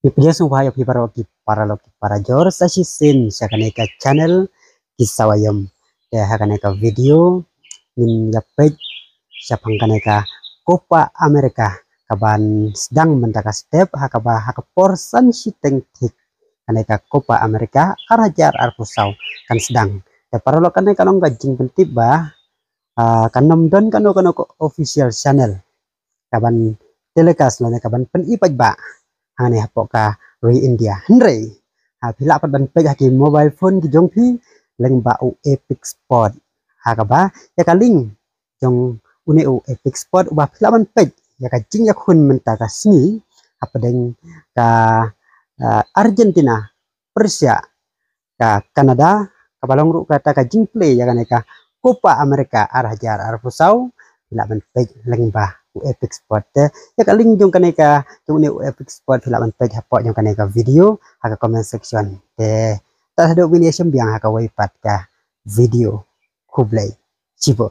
Bibliya suwayo kiparo kiparalo kipara jor sa shisin sa kaneka channel kisawayom ya ha kaneka video min yapet sa kaneka kopa amerika kaban sedang mendaka step ha kaba ha kapor san kaneka kopa amerika arajar arpusau kan sedang ya paralo kaneka longga jing Pentiba ba ah, kan don kanoko official channel kaban telekas lo kaban pen ba ane hapok re India henry ha phila pat ban pek ki mobile phone ki jong phi leng ba u epic spot ha ka ba ya ka ling jong une u epic spot ba phila ban pek ya ka jing ya khun men ta ka singi apa deng ka Argentina Persia ka Kanada ka balong ru kata ka jing play ya ka Copa America jar arfusau bila ban pek leng ba UFX sport ya yaka link jong kaneka jom jong ne UAP export pila man page hapo jong video haka comment section te tak do wini biang haka wai pat ka video kublai chibo